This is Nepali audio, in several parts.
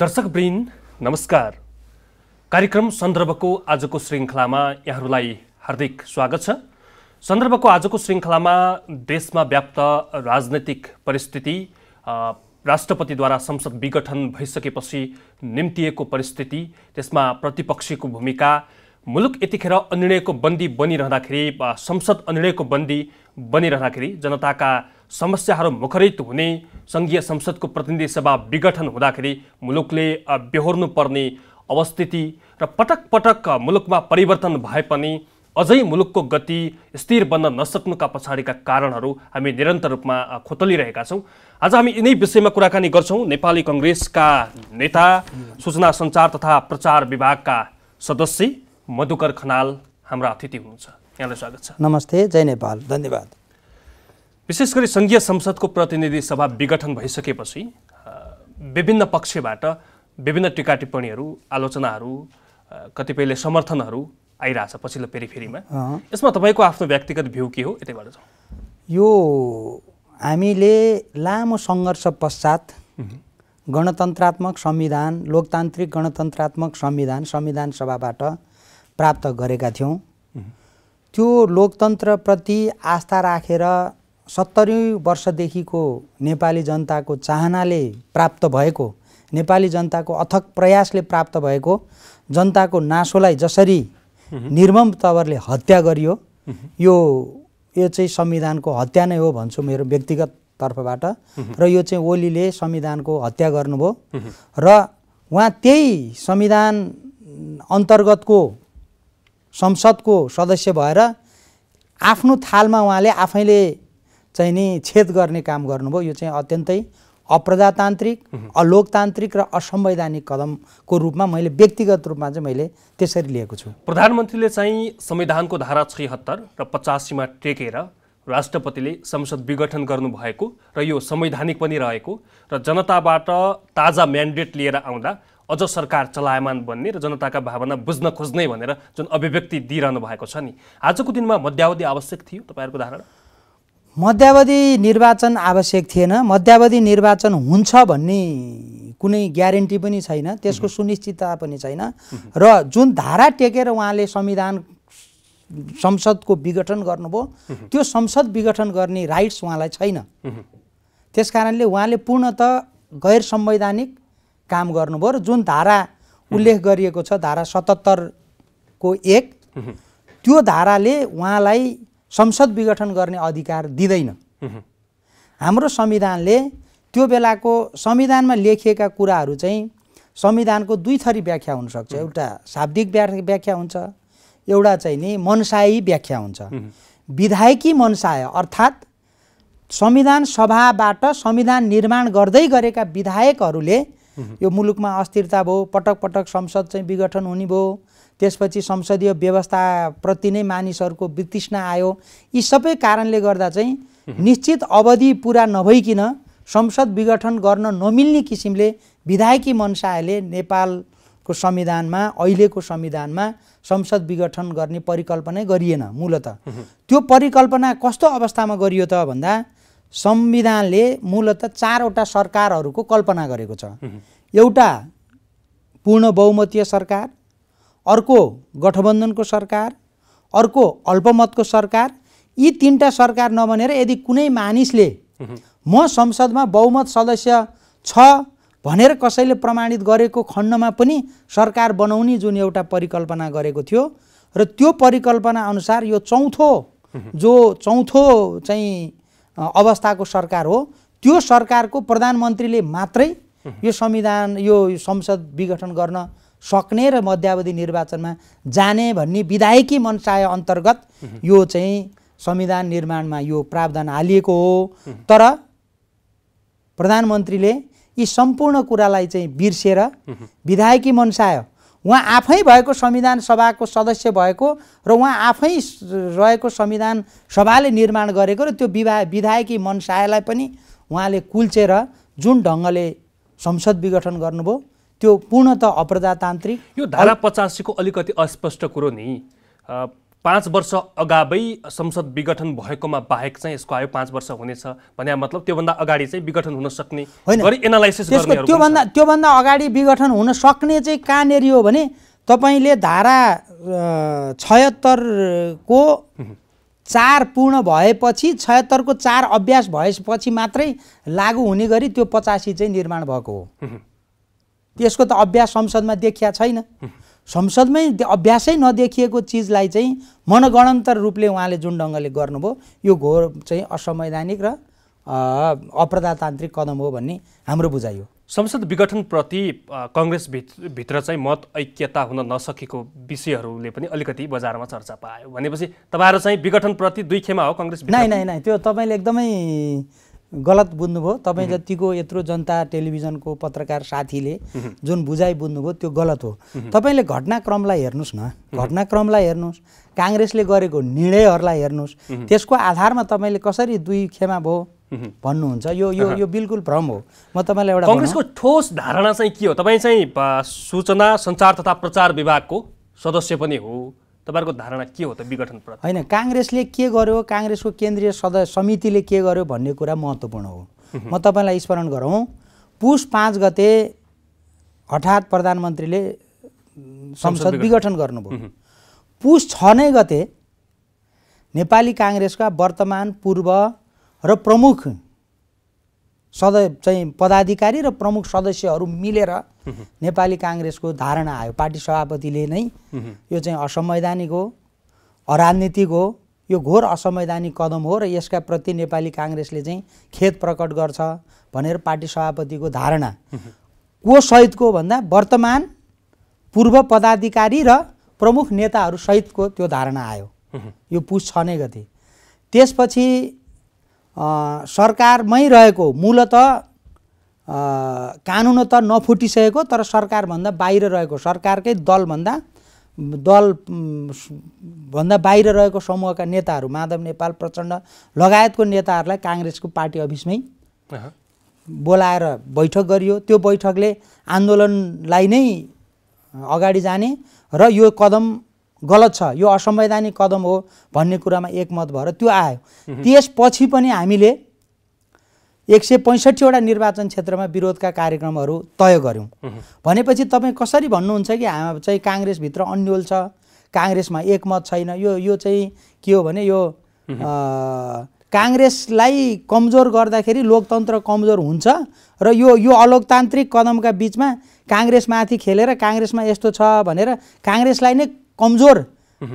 दर्शक ब्रिन नमस्कार कार्यक्रम सन्दर्भको आजको श्रृङ्खलामा यहाँहरूलाई हार्दिक स्वागत छ सन्दर्भको आजको श्रृङ्खलामा देशमा व्याप्त राजनैतिक परिस्थिति राष्ट्रपतिद्वारा संसद विघटन भइसकेपछि निम्तिएको परिस्थिति त्यसमा प्रतिपक्षीको भूमिका मुलुक यतिखेर अनिर्णयको बन्दी बनिरहँदाखेरि संसद अनिर्णयको बन्दी बनिरहँदाखेरि जनताका समस्याहरू मुखरित हुने सङ्घीय संसदको प्रतिनिधि सभा विघटन हुँदाखेरि मुलुकले बेहोर्नुपर्ने अवस्थिति र पटक पटक मुलुकमा परिवर्तन भए पनि अझै मुलुकको गति स्थिर बन्न नसक्नुका पछाडिका कारणहरू हामी निरन्तर रूपमा खोतलिरहेका छौँ आज हामी यिनै विषयमा कुराकानी गर्छौँ नेपाली कङ्ग्रेसका नेता सूचना सञ्चार तथा प्रचार विभागका सदस्य मधुकर खनाल हाम्रा अतिथि हुनुहुन्छ यहाँलाई स्वागत छ नमस्ते जय नेपाल धन्यवाद विशेष गरी सङ्घीय संसदको प्रतिनिधि सभा विघटन भइसकेपछि विभिन्न पक्षबाट विभिन्न टिका टिप्पणीहरू आलोचनाहरू कतिपयले समर्थनहरू आइरहेछ पछिल्लो पेरिफेरीमा यसमा तपाईँको आफ्नो व्यक्तिगत भ्यू के हो यतैबाट यो हामीले लामो सङ्घर्ष पश्चात गणतन्त्रात्मक संविधान लोकतान्त्रिक गणतन्त्रात्मक संविधान संविधान सभाबाट प्राप्त गरेका थियौँ त्यो लोकतन्त्रप्रति आस्था राखेर सत्तरी वर्षदेखिको नेपाली जनताको चाहनाले प्राप्त भएको नेपाली जनताको अथक प्रयासले प्राप्त भएको जनताको नासोलाई जसरी निर्मम तवरले हत्या गरियो यो यो चाहिँ संविधानको हत्या नै हो भन्छु मेरो व्यक्तिगत तर्फबाट र यो चाहिँ ओलीले संविधानको हत्या गर्नुभयो र उहाँ त्यही संविधान अन्तर्गतको संसदको सदस्य भएर आफ्नो थालमा उहाँले आफैले चाहिँ नि छेद गर्ने काम गर्नुभयो यो चाहिँ अत्यन्तै अप्रजातान्त्रिक अलोकतान्त्रिक र असंवैधानिक कदमको रूपमा मैले व्यक्तिगत रूपमा चाहिँ मैले त्यसरी लिएको छु प्रधानमन्त्रीले चाहिँ संविधानको धारा छिहत्तर र पचासीमा टेकेर राष्ट्रपतिले संसद विघटन गर्नुभएको र यो संवैधानिक पनि रहेको र जनताबाट ताजा म्यान्डेट लिएर आउँदा अझ सरकार चलायमान बन्ने र जनताका भावना बुझ्न खोज्ने भनेर जुन अभिव्यक्ति दिइरहनु भएको छ नि आजको दिनमा मध्यावधि आवश्यक थियो तपाईँहरूको धारणा मध्यावधि निर्वाचन आवश्यक थिएन मध्यावधि निर्वाचन हुन्छ भन्ने कुनै ग्यारेन्टी पनि छैन त्यसको सुनिश्चितता पनि छैन र जुन धारा टेकेर उहाँले संविधान संसदको विघटन गर्नुभयो त्यो संसद विघटन गर्ने राइट्स उहाँलाई छैन त्यस कारणले उहाँले पूर्णत गैर संवैधानिक काम गर्नुभयो र जुन धारा उल्लेख गरिएको छ धारा सतहत्तरको एक त्यो धाराले उहाँलाई संसद विघटन गर्ने अधिकार दिँदैन हाम्रो संविधानले त्यो बेलाको संविधानमा लेखिएका कुराहरू चाहिँ संविधानको दुई थरी व्याख्या हुनसक्छ एउटा शाब्दिक व्याख्या हुन्छ एउटा चाहिँ नि मनसायी व्याख्या हुन्छ विधायकी मनसाय अर्थात् संविधान सभाबाट संविधान निर्माण गर्दै गरेका विधायकहरूले यो मुलुकमा अस्थिरता भयो पटक पटक संसद चाहिँ विघटन हुने भयो त्यसपछि संसदीय व्यवस्थाप्रति नै मानिसहरूको वितृष्णा आयो यी सबै कारणले गर्दा चाहिँ निश्चित अवधि पुरा नभइकन संसद विघटन गर्न नमिल्ने किसिमले विधायकी मनसायले नेपालको संविधानमा अहिलेको संविधानमा संसद विघटन गर्ने परिकल्पना गरिएन मूलत त्यो परिकल्पना कस्तो अवस्थामा गरियो त भन्दा संविधानले मूलत चारवटा सरकारहरूको कल्पना गरेको छ एउटा पूर्ण बहुमतीय सरकार अर्को गठबन्धनको सरकार अर्को अल्पमतको सरकार यी तिनवटा सरकार नबनेर यदि कुनै मानिसले म संसदमा बहुमत सदस्य छ भनेर कसैले प्रमाणित गरेको खण्डमा पनि सरकार बनाउने जुन एउटा परिकल्पना गरेको थियो र त्यो परिकल्पना अनुसार यो चौथो जो चौथो चाहिँ अवस्थाको सरकार हो त्यो सरकारको प्रधानमन्त्रीले मात्रै यो संविधान यो संसद विघटन गर्न सक्ने र मध्यावधि निर्वाचनमा जाने भन्ने विधायकी मनसाय अन्तर्गत यो चाहिँ संविधान निर्माणमा यो प्रावधान हालिएको हो तर प्रधानमन्त्रीले यी सम्पूर्ण कुरालाई चाहिँ बिर्सेर विधायकी मनसाय उहाँ आफै भएको संविधान सभाको सदस्य भएको र उहाँ आफै रहेको संविधान सभाले निर्माण गरेको र त्यो विवाह विधायकी मनसायलाई पनि उहाँले कुल्चेर जुन ढङ्गले संसद विघटन गर्नुभयो त्यो पूर्णत अप्रजातान्त्रिक यो धारा पचासीको अलिकति अस्पष्ट कुरो नि पाँच वर्ष अगावै संसद विघटन भएकोमा बाहेक चाहिँ यसको आयो पाँच वर्ष हुनेछ भने मतलब त्योभन्दा अगाडि चाहिँ विघटन हुन सक्ने होइन त्योभन्दा त्योभन्दा अगाडि विघटन हुन सक्ने चाहिँ कहाँनिर हो भने तपाईँले धारा छयत्तरको चार पूर्ण भएपछि छयत्तरको चार अभ्यास भएपछि मात्रै लागू हुने गरी त्यो पचासी चाहिँ निर्माण भएको हो त्यसको त अभ्यास संसदमा देखिया छैन संसदमै अभ्यासै नदेखिएको चिजलाई चाहिँ मनगणन्तर रूपले उहाँले जुन ढङ्गले गर्नुभयो यो घोर चाहिँ असंवैधानिक र अप्रजातान्त्रिक कदम हो भन्ने हाम्रो बुझाइ हो संसद विघटनप्रति कङ्ग्रेस भित्र चाहिँ मत ऐक्यता हुन नसकेको विषयहरूले पनि अलिकति बजारमा चर्चा पायो भनेपछि तपाईँहरू चाहिँ विघटनप्रति दुई खेमा हो कङ्ग्रेस नै नै त्यो तपाईँले एकदमै गलत बुझ्नुभयो तपाईँ जतिको यत्रो जनता टेलिभिजनको पत्रकार साथीले जुन बुझाइ बुझ्नुभयो त्यो गलत हो तपाईँले घटनाक्रमलाई हेर्नुहोस् न घटनाक्रमलाई हेर्नुहोस् काङ्ग्रेसले गरेको निर्णयहरूलाई हेर्नुहोस् त्यसको आधारमा तपाईँले कसरी दुई खेमा भयो भन्नुहुन्छ यो यो यो बिल्कुल भ्रम हो म तपाईँलाई एउटा कङ्ग्रेसको ठोस धारणा चाहिँ के हो तपाईँ चाहिँ सूचना सञ्चार तथा प्रचार विभागको सदस्य पनि हो तपाईँहरूको धारणा के हो त विघटन होइन काङ्ग्रेसले के गर्यो काङ्ग्रेसको केन्द्रीय सद समितिले के गर्यो भन्ने कुरा महत्त्वपूर्ण हो म तपाईँलाई स्मरण गरौँ पुष पाँच गते हठात प्रधानमन्त्रीले संसद विघटन गर्नुभयो पुष छ नै गते नेपाली काङ्ग्रेसका वर्तमान पूर्व र प्रमुख सद चाहिँ पदाधिकारी र प्रमुख सदस्यहरू मिलेर नेपाली काङ्ग्रेसको धारणा आयो पार्टी सभापतिले नै यो चाहिँ असंवैधानिक हो अराजनीतिक हो यो घोर असंवैधानिक कदम हो र यसका प्रति नेपाली काङ्ग्रेसले चाहिँ खेद प्रकट गर्छ भनेर पार्टी सभापतिको धारणा को सहितको भन्दा वर्तमान पूर्व पदाधिकारी र प्रमुख नेताहरू सहितको त्यो धारणा आयो यो पुस छ नै गते त्यसपछि सरकारमै रहेको मूलत कानुन त नफुटिसकेको तर सरकारभन्दा बाहिर रहेको सरकारकै दलभन्दा दल भन्दा बाहिर रहेको समूहका नेताहरू माधव नेपाल प्रचण्ड लगायतको नेताहरूलाई काङ्ग्रेसको पार्टी अफिसमै बोलाएर बैठक गरियो त्यो बैठकले आन्दोलनलाई नै अगाडि जाने र यो कदम गलत छ यो असंवैधानिक कदम हो भन्ने कुरामा एकमत भएर त्यो आयो त्यसपछि पनि हामीले एक सय पैँसठीवटा निर्वाचन क्षेत्रमा विरोधका कार्यक्रमहरू तय गऱ्यौँ भनेपछि तपाईँ कसरी भन्नुहुन्छ कि हाम चाहिँ काङ्ग्रेसभित्र अन्यल छ काङ्ग्रेसमा एकमत छैन यो यो चाहिँ के हो भने यो काङ्ग्रेसलाई कमजोर गर्दाखेरि लोकतन्त्र कमजोर हुन्छ र यो यो अलोकतान्त्रिक कदमका बिचमा काङ्ग्रेसमाथि खेलेर काङ्ग्रेसमा यस्तो छ भनेर काङ्ग्रेसलाई नै कमजोर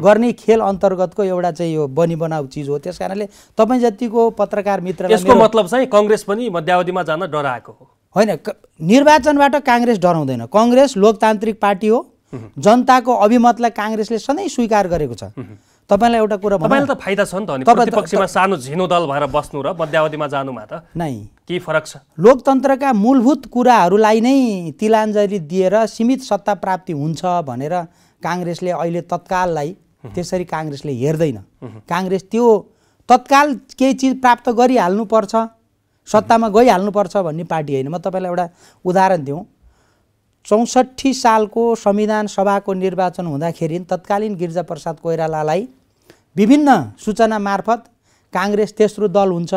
गर्ने खेल अन्तर्गतको एउटा चाहिँ यो बनी बनाउ चिज हो त्यस कारणले तपाईँ जतिको पत्रकार मित्र यसको मतलब चाहिँ कङ्ग्रेस पनि मध्यावधिमा जान डराएको हो होइन निर्वाचनबाट काङ्ग्रेस डराउँदैन कङ्ग्रेस लोकतान्त्रिक पार्टी हो जनताको अभिमतलाई काङ्ग्रेसले सधैँ स्वीकार गरेको छ तपाईँलाई एउटा कुरा तपाईँलाई त फाइदा छ नि त प्रतिपक्षमा सानो झिनो दल भएर बस्नु र मध्यावधिमा जानुमा त नै केही फरक छ लोकतन्त्रका मूलभूत कुराहरूलाई नै तिलाञ्जली दिएर सीमित सत्ता प्राप्ति हुन्छ भनेर काङ्ग्रेसले अहिले तत्काललाई त्यसरी काङ्ग्रेसले हेर्दैन काङ्ग्रेस त्यो तत्काल केही चिज प्राप्त गरिहाल्नुपर्छ सत्तामा गइहाल्नुपर्छ भन्ने पार्टी होइन म तपाईँलाई एउटा उदाहरण दिउँ चौसठी सालको संविधान सभाको निर्वाचन हुँदाखेरि तत्कालीन प्रसाद कोइरालालाई विभिन्न सूचना मार्फत काङ्ग्रेस तेस्रो दल हुन्छ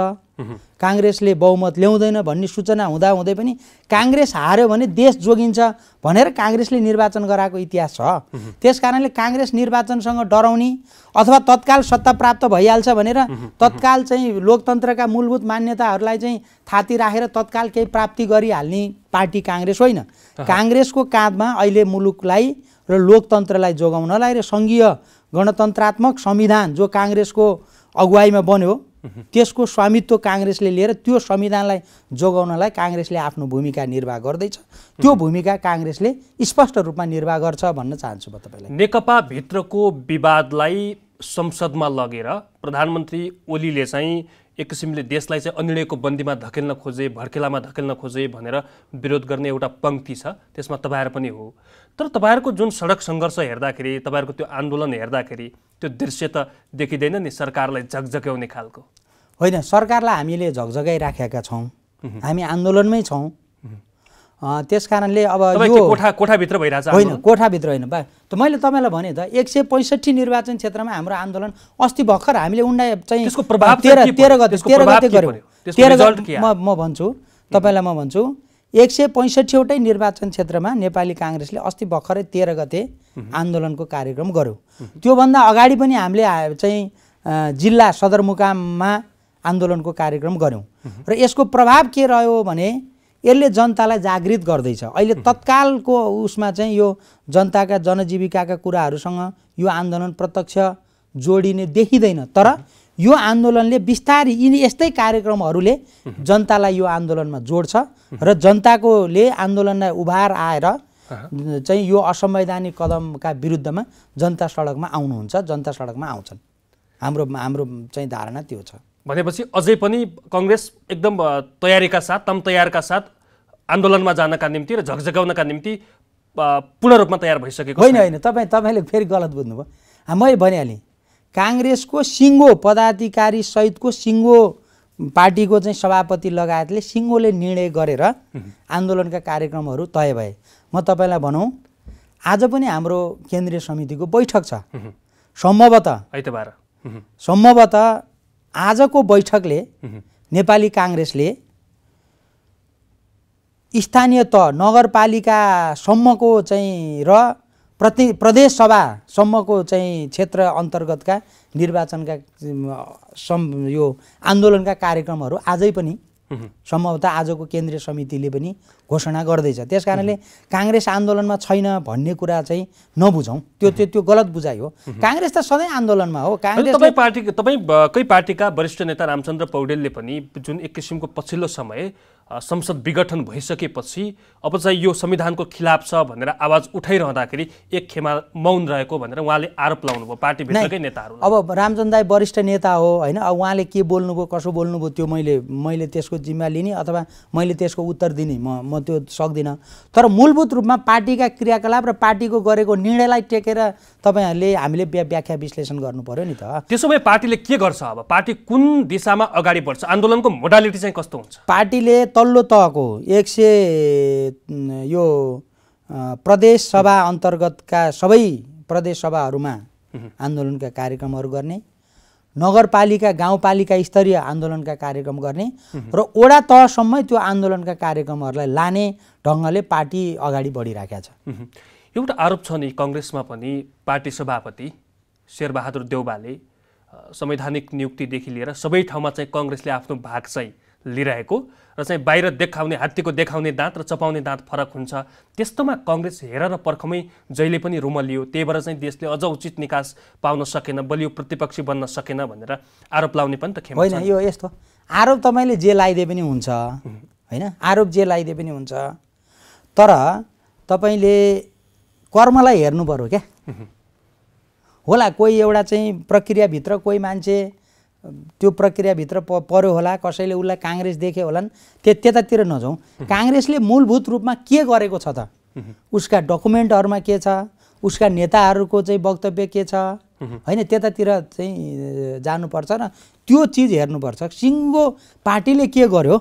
काङ्ग्रेसले बहुमत ल्याउँदैन भन्ने सूचना हुँदाहुँदै पनि काङ्ग्रेस हार्यो भने देश जोगिन्छ भनेर काङ्ग्रेसले निर्वाचन गराएको इतिहास छ त्यस कारणले काङ्ग्रेस निर्वाचनसँग डराउने अथवा तत्काल सत्ता प्राप्त भइहाल्छ भनेर तत्काल चाहिँ लोकतन्त्रका मूलभूत मान्यताहरूलाई चाहिँ थाती राखेर तत्काल केही प्राप्ति गरिहाल्ने पार्टी काङ्ग्रेस होइन काङ्ग्रेसको काँधमा अहिले मुलुकलाई र लोकतन्त्रलाई जोगाउनलाई र सङ्घीय गणतन्त्रात्मक संविधान जो काङ्ग्रेसको अगुवाईमा बन्यो त्यसको स्वामित्व काङ्ग्रेसले लिएर त्यो संविधानलाई जोगाउनलाई काङ्ग्रेसले आफ्नो भूमिका निर्वाह गर्दैछ त्यो भूमिका काङ्ग्रेसले स्पष्ट रूपमा निर्वाह गर्छ भन्न चाहन्छु म तपाईँलाई नेकपाभित्रको विवादलाई संसदमा लगेर प्रधानमन्त्री ओलीले चाहिँ एक किसिमले देशलाई चाहिँ अनिर्णयको बन्दीमा धकेल्न खोजे भड्केलामा धकेल्न खोजे भनेर विरोध गर्ने एउटा पङ्क्ति छ त्यसमा तपाईँहरू पनि हो तर तपाईँहरूको जुन सडक सङ्घर्ष हेर्दाखेरि तपाईँहरूको त्यो आन्दोलन हेर्दाखेरि त्यो दृश्य त देखिँदैन नि सरकारलाई झकझक्याउने खालको होइन सरकारलाई हामीले राखेका छौँ हामी आन्दोलनमै छौँ त्यस कारणले अब यो कोठा कोठाभित्र भइरहेको छ होइन कोठाभित्र होइन बा त मैले तपाईँलाई भने त एक सय पैँसठी निर्वाचन क्षेत्रमा हाम्रो आन्दोलन अस्ति भर्खर हामीले उन्नाइ चाहिँ तेह्र तेह्र गते तेह्र गते गऱ्यौँ तेह्र गते म म भन्छु तपाईँलाई म भन्छु एक सय पैँसठीवटै निर्वाचन क्षेत्रमा नेपाली काङ्ग्रेसले अस्ति भर्खरै तेह्र गते आन्दोलनको कार्यक्रम गर्यो त्योभन्दा अगाडि पनि हामीले चाहिँ जिल्ला सदरमुकाममा आन्दोलनको कार्यक्रम गऱ्यौँ र यसको प्रभाव के रह्यो भने यसले जनतालाई जागृत गर्दैछ अहिले तत्कालको उसमा चाहिँ यो जनताका जनजीविकाका कुराहरूसँग यो आन्दोलन प्रत्यक्ष जोडिने देखिँदैन तर यो आन्दोलनले बिस्तारै यिनी यस्तै कार्यक्रमहरूले जनतालाई यो आन्दोलनमा जोड्छ र जनताकोले आन्दोलनलाई उभार आएर चाहिँ यो असंवैधानिक कदमका विरुद्धमा जनता सडकमा आउनुहुन्छ जनता सडकमा आउँछन् हाम्रो हाम्रो चाहिँ धारणा त्यो छ भनेपछि अझै पनि कङ्ग्रेस एकदम तयारीका साथ तम तयारका साथ आन्दोलनमा जानका निम्ति र झकझगाउनका निम्ति पूर्ण रूपमा तयार भइसकेको होइन होइन तपाईँ तपाईँले फेरि गलत बुझ्नुभयो मैले भनिहालेँ काङ्ग्रेसको सिङ्गो पदाधिकारी सहितको सिङ्गो पार्टीको चाहिँ सभापति लगायतले सिङ्गोले निर्णय गरेर आन्दोलनका कार्यक्रमहरू तय भए म तपाईँलाई भनौँ आज पनि हाम्रो केन्द्रीय समितिको बैठक छ सम्भवतः आइतबार सम्भवतः आजको बैठकले नेपाली काङ्ग्रेसले स्थानीय त नगरपालिकासम्मको चाहिँ र प्रति प्रदेशसभासम्मको चाहिँ क्षेत्र अन्तर्गतका निर्वाचनका सम् यो आन्दोलनका कार्यक्रमहरू आजै पनि सम्भवतः आजको केन्द्रीय समितिले पनि घोषणा गर्दैछ त्यस कारणले काङ्ग्रेस आन्दोलनमा छैन भन्ने कुरा चाहिँ नबुझौँ त्यो त्यो त्यो गलत बुझाइ हो काङ्ग्रेस त सधैँ आन्दोलनमा हो काङ्ग्रेस तपाईँ पार्टी तपाईँकै पार्टीका वरिष्ठ नेता रामचन्द्र पौडेलले पनि जुन एक किसिमको पछिल्लो समय संसद विघटन भइसकेपछि अब चाहिँ यो संविधानको खिलाफ छ भनेर आवाज उठाइरहँदाखेरि एक खेमा मौन रहेको भनेर उहाँले आरोप लाउनुभयो पार्टीभित्रकै नेताहरू अब रामचन्द दाई वरिष्ठ नेता हो होइन अब उहाँले के बोल्नुभयो कसो बोल्नुभयो त्यो मैले मैले त्यसको जिम्मा लिने अथवा मैले त्यसको उत्तर दिने म म त्यो सक्दिनँ तर मूलभूत रूपमा पार्टीका क्रियाकलाप र पार्टीको गरेको निर्णयलाई टेकेर तपाईँहरूले हामीले व्याख्या विश्लेषण गर्नु पऱ्यो नि त त्यसो भए पार्टीले के गर्छ अब पार्टी कुन दिशामा अगाडि बढ्छ आन्दोलनको मोडालिटी चाहिँ कस्तो हुन्छ पार्टीले तल्लो तहको एक सय यो प्रदेश सभा अन्तर्गतका सबै प्रदेश सभाहरूमा आन्दोलनका कार्यक्रमहरू गर्ने नगरपालिका गाउँपालिका स्तरीय आन्दोलनका कार्यक्रम गर्ने र ओडा तहसम्म त्यो आन्दोलनका कार्यक्रमहरूलाई लाने ढङ्गले पार्टी अगाडि बढिराखेका छ एउटा आरोप छ नि कङ्ग्रेसमा पनि पार्टी सभापति शेरबहादुर देउबाले संवैधानिक नियुक्तिदेखि लिएर सबै ठाउँमा चाहिँ कङ्ग्रेसले आफ्नो भाग चाहिँ लिइरहेको र चाहिँ बाहिर देखाउने हात्तीको देखाउने दाँत र चपाउने दाँत फरक हुन्छ त्यस्तोमा कङ्ग्रेस हेरेर पर्खमै जहिले पनि रुमलियो त्यही भएर चाहिँ देशले अझ उचित निकास पाउन सकेन बलियो प्रतिपक्षी बन्न सकेन भनेर आरोप लाउने पनि त खेम होइन यो यस्तो आरोप तपाईँले जे लगाइदिए पनि हुन्छ होइन आरोप जे लगाइदिए पनि हुन्छ तर तपाईँले कर्मलाई हेर्नु पऱ्यो क्या होला कोही एउटा चाहिँ प्रक्रियाभित्र कोही मान्छे त्यो प्रक्रियाभित्र प पऱ्यो होला कसैले उसलाई काङ्ग्रेस देखे होलान् त्य त्यतातिर नजाउँ काङ्ग्रेसले मूलभूत रूपमा के गरेको छ त उसका डकुमेन्टहरूमा के छ उसका नेताहरूको चाहिँ वक्तव्य के छ होइन त्यतातिर चाहिँ जानुपर्छ र त्यो चिज हेर्नुपर्छ सिङ्गो पार्टीले के गर्यो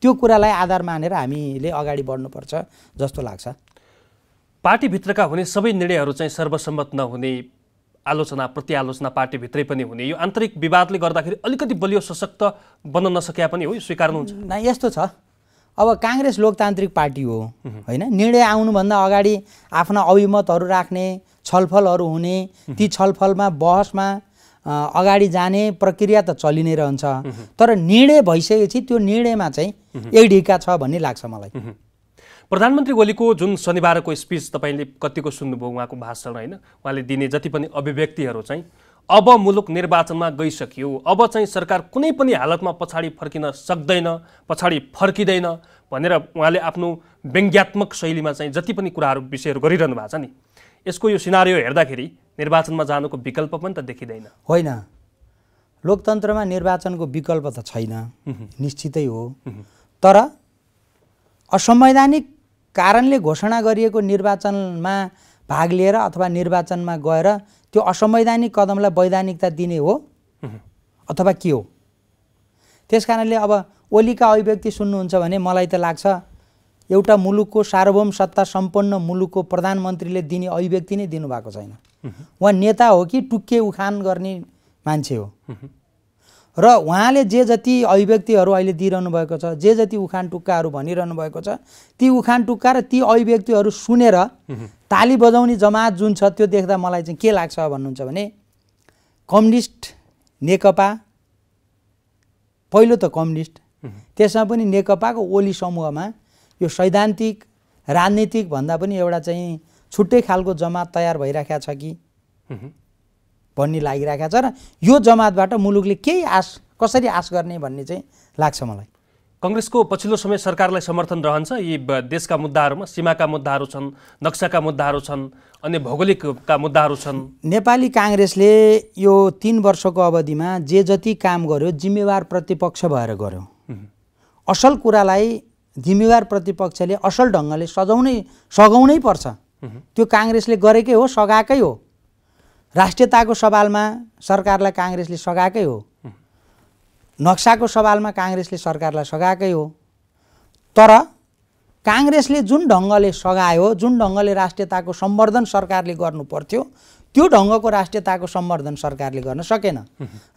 त्यो कुरालाई आधार मानेर हामीले अगाडि बढ्नुपर्छ जस्तो लाग्छ पार्टीभित्रका हुने सबै निर्णयहरू चाहिँ सर्वसम्मत नहुने आलोचना पार्टी पार्टीभित्रै पनि हुने यो आन्तरिक विवादले गर्दाखेरि अलिकति बलियो सशक्त बन्न नसके पनि हो यो स्वीकार्नुहुन्छ न यस्तो छ अब काङ्ग्रेस लोकतान्त्रिक पार्टी हो होइन निर्णय आउनुभन्दा अगाडि आफ्ना अभिमतहरू राख्ने छलफलहरू हुने ती छलफलमा बहसमा अगाडि जाने प्रक्रिया त चलि नै रहन्छ तर निर्णय भइसकेपछि त्यो निर्णयमा चाहिँ एक ढिका छ भन्ने लाग्छ मलाई प्रधानमन्त्री ओलीको जुन शनिबारको स्पिच तपाईँले कतिको सुन्नुभयो उहाँको भाषण होइन उहाँले दिने जति पनि अभिव्यक्तिहरू चाहिँ अब मुलुक निर्वाचनमा गइसक्यो अब चाहिँ सरकार कुनै पनि हालतमा पछाडि फर्किन सक्दैन पछाडि फर्किँदैन भनेर उहाँले आफ्नो व्यङ्ग्यात्मक शैलीमा चाहिँ जति पनि कुराहरू विषयहरू गरिरहनु भएको छ नि यसको यो सिनारियो हेर्दाखेरि निर्वाचनमा जानुको विकल्प पनि त देखिँदैन होइन लोकतन्त्रमा निर्वाचनको विकल्प त छैन निश्चितै हो तर असंवैधानिक कारणले घोषणा गरिएको निर्वाचनमा भाग लिएर अथवा निर्वाचनमा गएर त्यो असंवैधानिक कदमलाई वैधानिकता दिने हो अथवा के हो त्यस कारणले अब ओलीका अभिव्यक्ति सुन्नुहुन्छ भने मलाई त लाग्छ एउटा मुलुकको सार्वभौम सत्ता सम्पन्न मुलुकको प्रधानमन्त्रीले दिने अभिव्यक्ति नै दिनुभएको छैन उहाँ नेता हो कि टुक्के उखान गर्ने मान्छे हो र उहाँले जे जति अभिव्यक्तिहरू अहिले दिइरहनु भएको छ जे जति उखान टुक्काहरू भनिरहनु भएको छ ती उखान टुक्का र ती अभिव्यक्तिहरू सुनेर ताली बजाउने जमात जुन छ त्यो देख्दा मलाई चाहिँ के लाग्छ भन्नुहुन्छ भने कम्युनिस्ट नेकपा पहिलो त कम्युनिस्ट त्यसमा पनि नेकपाको ओली समूहमा यो सैद्धान्तिक राजनीतिक भन्दा पनि एउटा चाहिँ छुट्टै खालको जमात तयार भइरहेको छ कि भन्ने लागिरहेका छ र यो जमातबाट मुलुकले केही आश कसरी आश गर्ने भन्ने चाहिँ लाग्छ मलाई कङ्ग्रेसको पछिल्लो समय सरकारलाई समर्थन रहन्छ यी देशका मुद्दाहरूमा सीमाका मुद्दाहरू छन् नक्साका मुद्दाहरू छन् अन्य भौगोलिकका मुद्दाहरू छन् नेपाली काङ्ग्रेसले यो तिन वर्षको अवधिमा जे जति काम गर्यो जिम्मेवार प्रतिपक्ष भएर गर्यो असल कुरालाई जिम्मेवार प्रतिपक्षले असल ढङ्गले सजाउनै सघाउनै पर्छ त्यो काङ्ग्रेसले गरेकै हो सघाएकै हो राष्ट्रियताको सवालमा सरकारलाई काङ्ग्रेसले सघाएकै हो नक्साको सवालमा काङ्ग्रेसले सरकारलाई सघाएकै हो तर काङ्ग्रेसले जुन ढङ्गले सघायो जुन ढङ्गले राष्ट्रियताको सम्वर्धन सरकारले गर्नु पर्थ्यो त्यो ढङ्गको राष्ट्रियताको सम्वर्धन सरकारले गर्न सकेन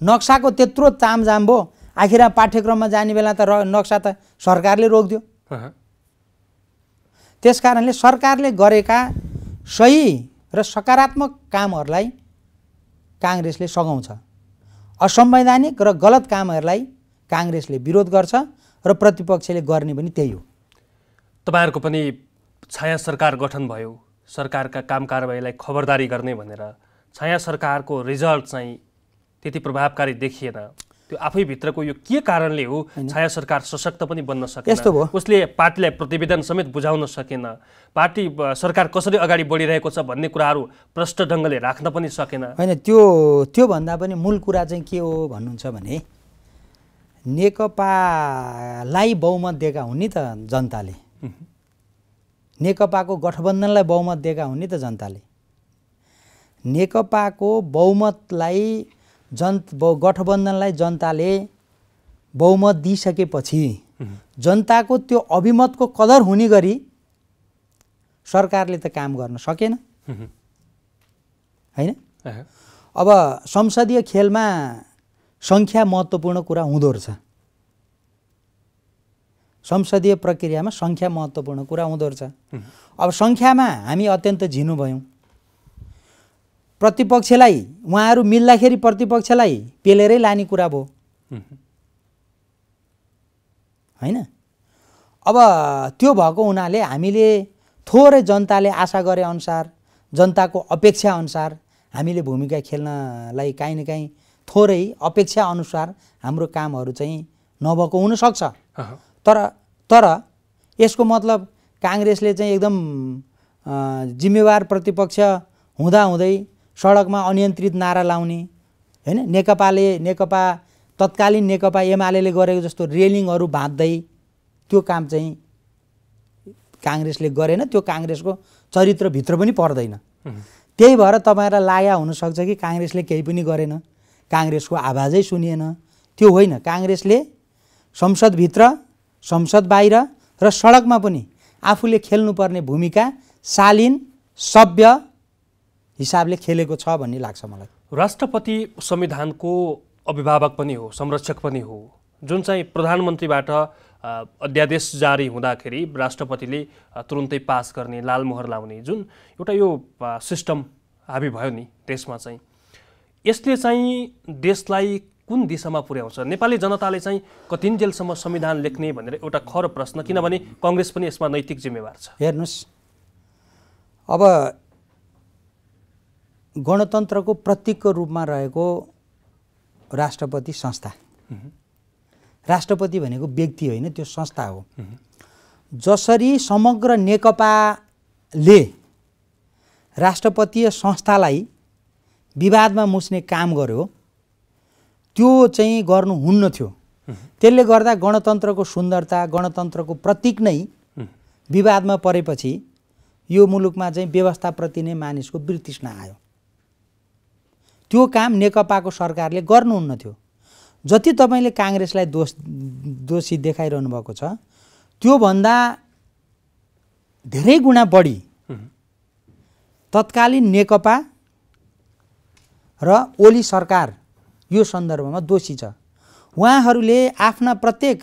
नक्साको त्यत्रो चामजाम भयो आखिर पाठ्यक्रममा जाने बेला त र नक्सा त सरकारले रोकिदियो त्यस कारणले सरकारले गरेका सही र सकारात्मक कामहरूलाई काङ्ग्रेसले सघाउँछ असंवैधानिक र गलत कामहरूलाई काङ्ग्रेसले विरोध गर्छ र प्रतिपक्षले गर्ने पनि त्यही हो तपाईँहरूको पनि छाया सरकार गठन भयो सरकारका काम कारवाहीलाई खबरदारी गर्ने भनेर छाया सरकारको रिजल्ट चाहिँ त्यति प्रभावकारी देखिएन त्यो आफैभित्रको यो के कारणले हो छाया सरकार सशक्त पनि बन्न सके यस्तो भयो उसले पार्टीलाई प्रतिवेदन समेत बुझाउन सकेन पार्टी सरकार कसरी अगाडि बढिरहेको छ भन्ने कुराहरू प्रष्ट ढङ्गले राख्न पनि सकेन होइन त्यो त्योभन्दा पनि मूल कुरा चाहिँ के हो भन्नुहुन्छ भने नेकपालाई बहुमत दिएका हुन् नि त जनताले नेकपाको गठबन्धनलाई बहुमत दिएका हुन् नि त जनताले नेकपाको बहुमतलाई जन गठबन्धनलाई जनताले बहुमत दिइसकेपछि जनताको त्यो अभिमतको कदर हुने गरी सरकारले त काम गर्न सकेन होइन अब संसदीय खेलमा सङ्ख्या महत्त्वपूर्ण कुरा हुँदो रहेछ संसदीय प्रक्रियामा सङ्ख्या महत्त्वपूर्ण कुरा हुँदो रहेछ अब सङ्ख्यामा हामी अत्यन्त झिनु भयौँ प्रतिपक्षलाई उहाँहरू मिल्दाखेरि प्रतिपक्षलाई पेलेरै लाने कुरा भयो होइन अब त्यो भएको हुनाले हामीले थोरै जनताले आशा गरे अनुसार जनताको अपेक्षा अनुसार हामीले भूमिका खेल्नलाई काहीँ न काहीँ थोरै अपेक्षा अनुसार हाम्रो कामहरू चाहिँ नभएको हुनसक्छ तर तर यसको मतलब काङ्ग्रेसले चाहिँ एकदम जिम्मेवार प्रतिपक्ष हुँदाहुँदै सडकमा अनियन्त्रित नारा लाउने होइन नेकपाले नेकपा तत्कालीन नेकपा एमाले गरेको जस्तो रेलिङहरू भाँच्दै त्यो काम चाहिँ काङ्ग्रेसले गरेन त्यो काङ्ग्रेसको चरित्रभित्र पनि पर्दैन त्यही भएर तपाईँलाई लाया हुनसक्छ कि काङ्ग्रेसले केही पनि गरेन काङ्ग्रेसको आवाजै सुनिएन त्यो होइन काङ्ग्रेसले संसदभित्र संसद बाहिर र सडकमा पनि आफूले खेल्नुपर्ने भूमिका शालीन सभ्य हिसाबले खेलेको छ भन्ने लाग्छ मलाई राष्ट्रपति संविधानको अभिभावक पनि हो संरक्षक पनि हो जुन चाहिँ प्रधानमन्त्रीबाट अध्यादेश जारी हुँदाखेरि राष्ट्रपतिले तुरुन्तै पास गर्ने लालमोहर लाउने जुन एउटा यो सिस्टम हाबी भयो नि देशमा चाहिँ यसले चाहिँ देशलाई कुन दिशामा पुर्याउँछ नेपाली जनताले चाहिँ कतिन्जेलसम्म संविधान लेख्ने भनेर एउटा खर प्रश्न किनभने कङ्ग्रेस पनि यसमा नैतिक जिम्मेवार छ हेर्नुहोस् अब गणतन्त्रको प्रतीकको रूपमा रहेको राष्ट्रपति संस्था राष्ट्रपति भनेको व्यक्ति होइन त्यो संस्था हो जसरी समग्र नेकपाले राष्ट्रपतीय संस्थालाई विवादमा मुस्ने काम गर्यो त्यो चाहिँ गर्नु हुन्न थियो त्यसले गर्दा गणतन्त्रको सुन्दरता गणतन्त्रको प्रतीक नै विवादमा परेपछि यो मुलुकमा चाहिँ व्यवस्थाप्रति नै मानिसको वितृष्णा आयो त्यो काम नेकपाको सरकारले गर्नुहुन्न थियो जति तपाईँले काङ्ग्रेसलाई दोष दोषी देखाइरहनु भएको छ त्योभन्दा धेरै गुणा बढी तत्कालीन नेकपा र ओली सरकार यो सन्दर्भमा दोषी छ उहाँहरूले आफ्ना प्रत्येक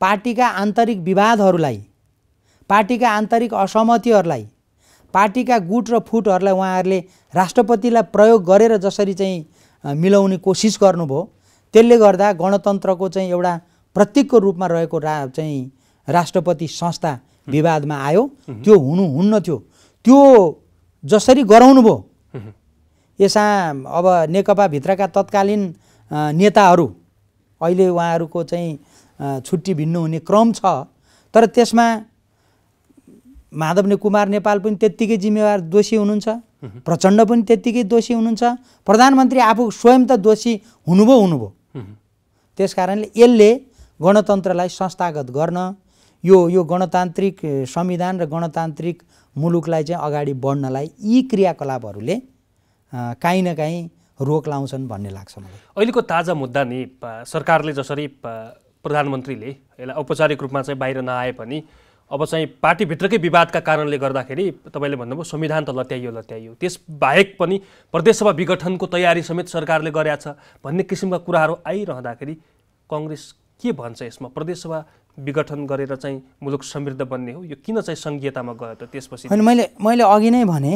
पार्टीका आन्तरिक विवादहरूलाई पार्टीका आन्तरिक असहमतिहरूलाई पार्टीका गुट र फुटहरूलाई उहाँहरूले राष्ट्रपतिलाई प्रयोग गरेर जसरी चाहिँ मिलाउने कोसिस गर्नुभयो त्यसले गर्दा गणतन्त्रको चाहिँ एउटा प्रतीकको रूपमा रहेको रा चाहिँ राष्ट्रपति संस्था विवादमा आयो त्यो हुनु हुन्न थियो त्यो जसरी गराउनु भयो यसमा अब नेकपाभित्रका तत्कालीन नेताहरू अहिले उहाँहरूको चाहिँ छुट्टी भिन्नु हुने क्रम छ तर त्यसमा माधव ने कुमार नेपाल पनि त्यत्तिकै जिम्मेवार दोषी हुनुहुन्छ प्रचण्ड पनि त्यत्तिकै दोषी हुनुहुन्छ प्रधानमन्त्री आफू स्वयं त दोषी हुनुभयो हुनुभयो त्यस कारणले यसले गणतन्त्रलाई संस्थागत गर्न यो यो गणतान्त्रिक संविधान र गणतान्त्रिक मुलुकलाई चाहिँ अगाडि बढ्नलाई यी क्रियाकलापहरूले काहीँ न काहीँ रोक लाउँछन् भन्ने लाग्छ मलाई अहिलेको ताजा मुद्दा नि सरकारले जसरी प्रधानमन्त्रीले यसलाई औपचारिक रूपमा चाहिँ बाहिर नआए पनि अब चाहिँ पार्टीभित्रकै विवादका कारणले गर्दाखेरि तपाईँले भन्नुभयो संविधान त लत्याइयो लत्याइयो बाहेक पनि प्रदेशसभा विघटनको तयारी समेत सरकारले गरेका छ भन्ने किसिमका कुराहरू आइरहँदाखेरि कङ्ग्रेस के भन्छ यसमा प्रदेशसभा विघटन गरेर चाहिँ मुलुक समृद्ध बन्ने हो यो किन चाहिँ सङ्घीयतामा गयो त त्यसपछि मैले मैले अघि नै भने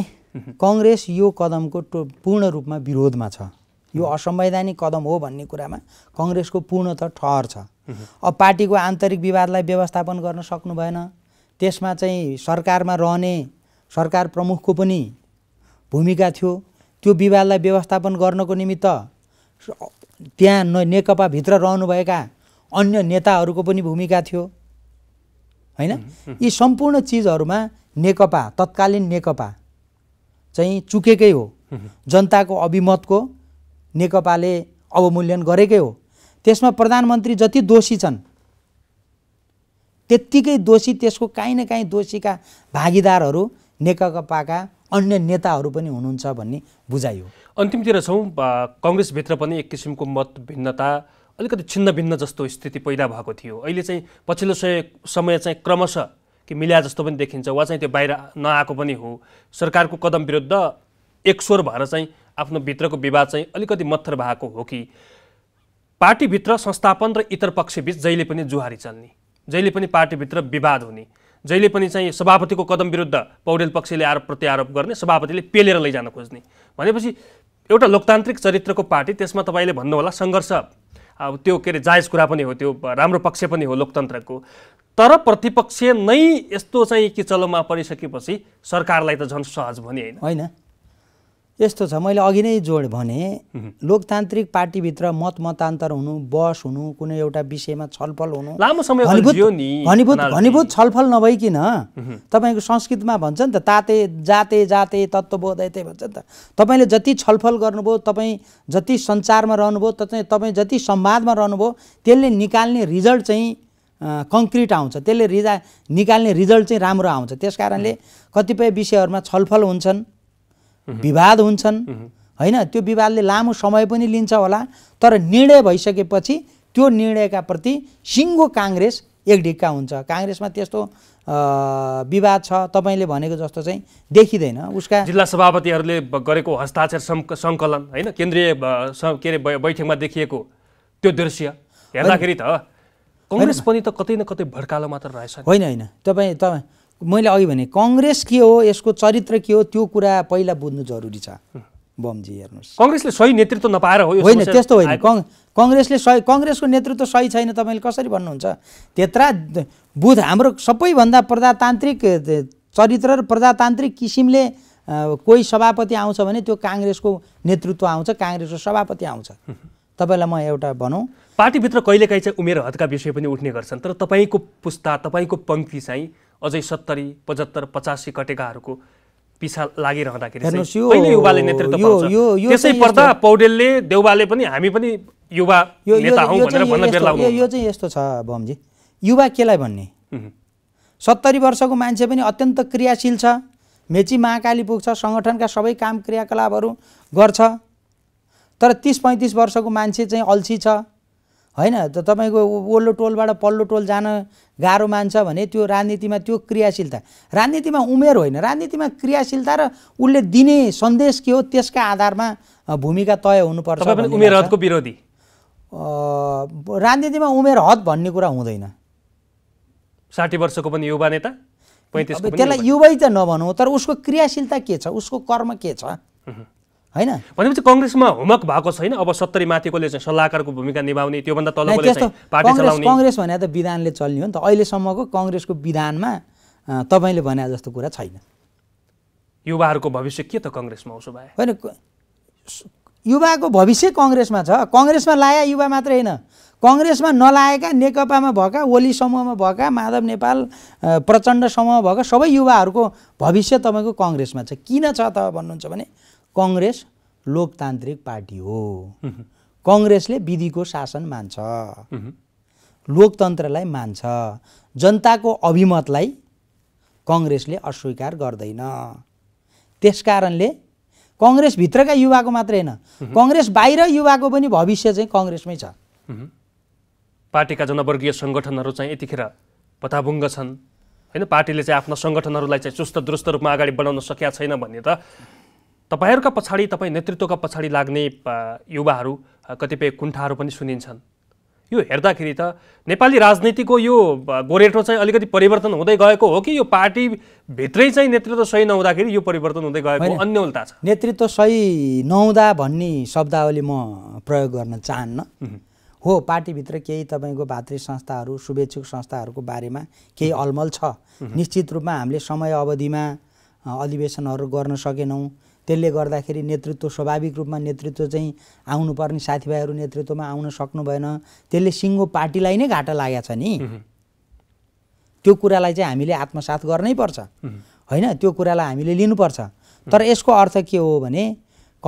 कङ्ग्रेस यो कदमको पूर्ण रूपमा विरोधमा छ यो असंवैधानिक कदम हो भन्ने कुरामा कङ्ग्रेसको पूर्णत ठहर छ अब पार्टीको आन्तरिक विवादलाई व्यवस्थापन गर्न सक्नु भएन त्यसमा चाहिँ सरकारमा रहने सरकार प्रमुखको पनि भूमिका थियो त्यो विवादलाई व्यवस्थापन गर्नको निमित्त त्यहाँ न नेकपाभित्र रहनुभएका अन्य नेताहरूको पनि भूमिका थियो होइन यी सम्पूर्ण चिजहरूमा नेकपा तत्कालीन नेकपा चाहिँ चुकेकै हो जनताको अभिमतको नेकपाले अवमूल्यन गरेकै हो त्यसमा प्रधानमन्त्री जति दोषी छन् त्यत्तिकै दोषी त्यसको काहीँ न काहीँ दोषीका भागीदारहरू नेकपाका अन्य नेताहरू पनि हुनुहुन्छ भन्ने बुझाइयो अन्तिमतिर छौँ कङ्ग्रेसभित्र पनि एक किसिमको मत भिन्नता अलिकति छिन्न भिन्न जस्तो स्थिति पैदा भएको थियो अहिले चाहिँ पछिल्लो समय चाहिँ क्रमशः कि मिल्या जस्तो पनि देखिन्छ वा चाहिँ त्यो बाहिर नआएको पनि हो सरकारको कदम विरुद्ध एक स्वर भएर चाहिँ आफ्नो भित्रको विवाद चाहिँ अलिकति मत्थर भएको हो कि पार्टीभित्र संस्थापन र इतर पक्षबीच जहिले पनि जुहारी चल्ने जहिले पनि पार्टीभित्र विवाद हुने जहिले पनि चाहिँ सभापतिको कदम विरुद्ध पौडेल पक्षले आरोप प्रत्यारोप गर्ने सभापतिले पेलेर लैजान खोज्ने भनेपछि एउटा लोकतान्त्रिक चरित्रको पार्टी त्यसमा तपाईँले भन्नुहोला सङ्घर्ष अब त्यो के अरे जायज कुरा पनि हो त्यो राम्रो पक्ष पनि हो लोकतन्त्रको तर प्रतिपक्ष नै यस्तो चाहिँ कि चलोमा परिसकेपछि सरकारलाई त झन् सहज भने होइन होइन यस्तो छ मैले अघि नै जोड भने लोकतान्त्रिक पार्टीभित्र मत मतान्तर हुनु बस हुनु कुनै एउटा विषयमा छलफल हुनु लामो समय घनीभूत घनीभूत छलफल नभइकन तपाईँको संस्कृतमा भन्छ नि त ताते जाते जाते तत्त्वबोध यतै भन्छ नि त तपाईँले जति छलफल गर्नुभयो तपाईँ जति सञ्चारमा रहनुभयो त तपाईँ जति संवादमा रहनुभयो त्यसले निकाल्ने रिजल्ट चाहिँ कङ्क्रिट आउँछ त्यसले रिजा निकाल्ने रिजल्ट चाहिँ राम्रो आउँछ त्यस कारणले कतिपय विषयहरूमा छलफल हुन्छन् विवाद हुन्छन् होइन त्यो विवादले लामो समय पनि लिन्छ होला तर निर्णय भइसकेपछि त्यो निर्णयका प्रति सिङ्गो काङ्ग्रेस एक ढिक्का हुन्छ काङ्ग्रेसमा त्यस्तो विवाद छ तपाईँले भनेको जस्तो चाहिँ देखिँदैन उसका जिल्ला सभापतिहरूले गरेको हस्ताक्षर सङ्कलन होइन केन्द्रीय के अरे बैठकमा देखिएको त्यो दृश्य हेर्दाखेरि त कङ्ग्रेस पनि त कतै न कतै भड्कालो मात्र रहेछ होइन होइन तपाईँ तपाईँ मैले अघि भने कङ्ग्रेस के हो यसको चरित्र के हो त्यो कुरा पहिला बुझ्नु जरुरी छ बमजी हेर्नुहोस् कङ्ग्रेसले सही नेतृत्व नपाएर हो होइन त्यस्तो होइन कङ कङ्ग्रेसले सही कङ्ग्रेसको नेतृत्व सही छैन तपाईँले कसरी भन्नुहुन्छ त्यत्रा बुथ हाम्रो सबैभन्दा प्रजातान्त्रिक चरित्र र प्रजातान्त्रिक किसिमले कोही सभापति आउँछ भने त्यो काङ्ग्रेसको नेतृत्व आउँछ काङ्ग्रेसको सभापति आउँछ तपाईँलाई म एउटा भनौँ पार्टीभित्र कहिलेकाहीँ चाहिँ उमेर हदका विषय पनि उठ्ने गर्छन् तर तपाईँको पुस्ता तपाईँको पङ्क्ति चाहिँ अझै सत्तरी पचहत्तर पचासी कटेकाहरूको पिसा लागिरहँदाखेरि युवाले नेतृत्व त्यसै पर्दा पौडेलले देउबाले पनि हामी पनि युवा नेता यो चाहिँ यस्तो छ बमजी युवा केलाई भन्ने सत्तरी वर्षको मान्छे पनि अत्यन्त क्रियाशील छ मेची महाकाली पुग्छ सङ्गठनका सबै काम क्रियाकलापहरू गर्छ तर तिस पैँतिस वर्षको मान्छे चाहिँ अल्छी छ होइन त तपाईँको ओल्लो टोलबाट पल्लो टोल जान गाह्रो मान्छ भने त्यो राजनीतिमा त्यो क्रियाशीलता राजनीतिमा उमेर होइन राजनीतिमा क्रियाशीलता र उसले दिने सन्देश के हो त्यसका आधारमा भूमिका तय हुनुपर्छ उमेर हदको विरोधी राजनीतिमा उमेर हद भन्ने कुरा हुँदैन साठी वर्षको पनि युवा नेता पैँतिस त्यसलाई युवै त नभनौँ तर उसको क्रियाशीलता के छ उसको कर्म के छ होइन भनेपछि कङ्ग्रेसमा होमवर्क भएको छैन अब सत्तरी माथिकोले चाहिँ सल्लाहकारको भूमिका निभाउने त्योभन्दा तलकोले पार्टी कङ्ग्रेस भने त विधानले चल्ने हो नि त अहिलेसम्मको कङ्ग्रेसको विधानमा तपाईँले भने जस्तो कुरा छैन युवाहरूको भविष्य के त कङ्ग्रेसमा उसो भए होइन युवाको भविष्य कङ्ग्रेसमा छ कङ्ग्रेसमा लाया युवा मात्रै होइन कङ्ग्रेसमा नलाएका नेकपामा भएका ओली समूहमा भएका माधव नेपाल प्रचण्ड समूहमा भएका सबै युवाहरूको भविष्य तपाईँको कङ्ग्रेसमा छ किन छ त भन्नुहुन्छ भने कङ्ग्रेस लोकतान्त्रिक पार्टी हो कङ्ग्रेसले विधिको शासन मान्छ लोकतन्त्रलाई मान्छ जनताको अभिमतलाई कङ्ग्रेसले अस्वीकार गर्दैन त्यसकारणले कङ्ग्रेसभित्रका युवाको मात्रै होइन कङ्ग्रेस बाहिर युवाको पनि भविष्य चाहिँ कङ्ग्रेसमै छ पार्टीका जनवर्गीय सङ्गठनहरू चाहिँ यतिखेर पताभुङ्ग छन् होइन पार्टीले चाहिँ आफ्नो सङ्गठनहरूलाई चाहिँ चुस्त दुरुस्त रूपमा अगाडि बढाउन सकेका छैन भन्ने त तपाईँहरूका पछाडि तपाईँ नेतृत्वका पछाडि लाग्ने युवाहरू कतिपय कुण्ठाहरू पनि सुनिन्छन् यो हेर्दाखेरि त नेपाली राजनीतिको यो गोरेटो चाहिँ अलिकति परिवर्तन हुँदै गएको हो कि यो पार्टीभित्रै चाहिँ नेतृत्व सही नहुँदाखेरि यो परिवर्तन हुँदै गएको अन्यलता छ नेतृत्व सही नहुँदा भन्ने शब्दावली म प्रयोग गर्न चाहन्न हो पार्टीभित्र केही तपाईँको भातृ संस्थाहरू शुभेच्छुक संस्थाहरूको बारेमा केही अलमल छ निश्चित रूपमा हामीले समय अवधिमा अधिवेशनहरू गर्न सकेनौँ त्यसले गर्दाखेरि नेतृत्व स्वाभाविक रूपमा नेतृत्व चाहिँ आउनुपर्ने साथीभाइहरू नेतृत्वमा आउन सक्नु भएन त्यसले सिङ्गो पार्टीलाई नै घाटा लागेको छ नि त्यो कुरालाई चाहिँ हामीले आत्मसात गर्नै पर्छ होइन त्यो कुरालाई हामीले लिनुपर्छ तर यसको अर्थ के हो भने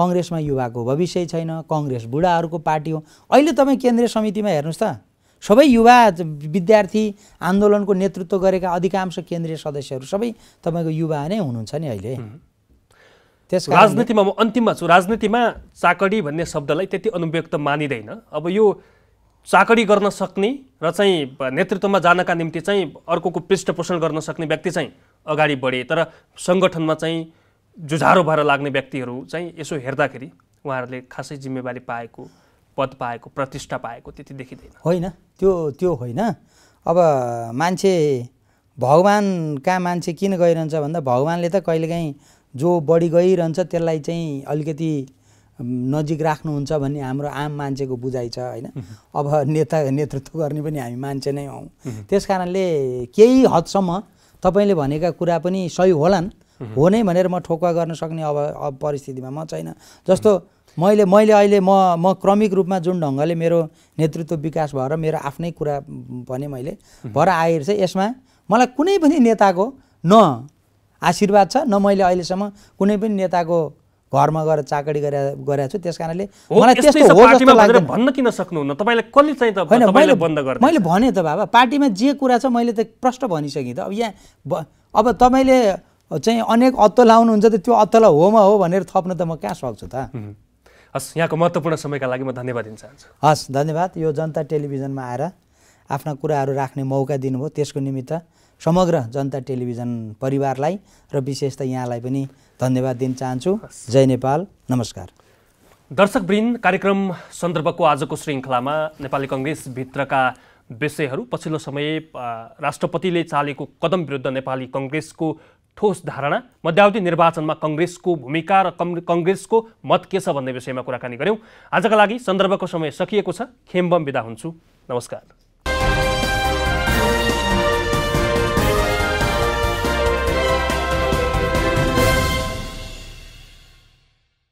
कङ्ग्रेसमा युवाको भविष्य छैन कङ्ग्रेस बुढाहरूको पार्टी हो अहिले तपाईँ केन्द्रीय समितिमा हेर्नुहोस् त सबै युवा विद्यार्थी आन्दोलनको नेतृत्व गरेका अधिकांश केन्द्रीय सदस्यहरू सबै तपाईँको युवा नै हुनुहुन्छ नि अहिले त्यस राजनीतिमा म अन्तिममा छु राजनीतिमा चाकडी भन्ने शब्दलाई त्यति अनुव्यक्त मानिँदैन अब यो चाकडी गर्न सक्ने र चाहिँ नेतृत्वमा जानका निम्ति चाहिँ अर्को पृष्ठपोषण गर्न सक्ने व्यक्ति चाहिँ अगाडि बढे तर सङ्गठनमा चाहिँ जुझारो भएर लाग्ने व्यक्तिहरू चाहिँ यसो हेर्दाखेरि उहाँहरूले खासै जिम्मेवारी पाएको पद पाएको प्रतिष्ठा पाएको त्यति देखिँदैन होइन त्यो त्यो होइन अब मान्छे कहाँ मान्छे किन गइरहन्छ भन्दा भगवान्ले त कहिलेकाहीँ जो बढी गइरहन्छ त्यसलाई चाहिँ अलिकति नजिक राख्नुहुन्छ भन्ने हाम्रो आम मान्छेको बुझाइ छ होइन अब नेता नेतृत्व गर्ने पनि हामी मान्छे नै हौँ त्यस कारणले केही हदसम्म तपाईँले भनेका कुरा पनि सही होलान् हो नै भनेर म ठोकुवा गर्न सक्ने अब अब परिस्थितिमा म छैन जस्तो मैले मैले अहिले म म क्रमिक रूपमा जुन ढङ्गले मेरो नेतृत्व विकास भएर मेरो आफ्नै कुरा भने मैले भएर आएर चाहिँ यसमा मलाई कुनै पनि नेताको न आशीर्वाद छ न मैले अहिलेसम्म कुनै पनि नेताको घरमा गएर चाकडी गरे गरेको छु त्यस कारणले मलाई त्यस्तो हो जस्तो लाग्दैन भन्न किन सक्नुहुन्न तपाईँलाई कसले चाहिँ त होइन मैले बन्द गरेँ मैले भने त बाबा पार्टीमा जे कुरा छ मैले त प्रष्ट भनिसकेँ त अब यहाँ अब तपाईँले चाहिँ अनेक अत्तल लाउनुहुन्छ त त्यो अत्तल होमा हो भनेर थप्न त म कहाँ सक्छु त हस् यहाँको महत्त्वपूर्ण समयका लागि म धन्यवाद दिन चाहन्छु हस् धन्यवाद यो जनता टेलिभिजनमा आएर आफ्ना कुराहरू राख्ने मौका दिनुभयो त्यसको निमित्त समग्र जनता टेलिभिजन परिवारलाई र विशेष त यहाँलाई पनि धन्यवाद दिन चाहन्छु जय नेपाल नमस्कार दर्शकवृन्द कार्यक्रम सन्दर्भको आजको श्रृङ्खलामा नेपाली कङ्ग्रेसभित्रका विषयहरू पछिल्लो समय राष्ट्रपतिले चालेको कदम विरुद्ध नेपाली कङ्ग्रेसको ठोस धारणा मध्यावधि निर्वाचनमा कङ्ग्रेसको भूमिका र कङ्ग्रेसको मत के छ भन्ने विषयमा कुराकानी गऱ्यौँ आजका लागि सन्दर्भको समय सकिएको छ खेम्बम विदा हुन्छु नमस्कार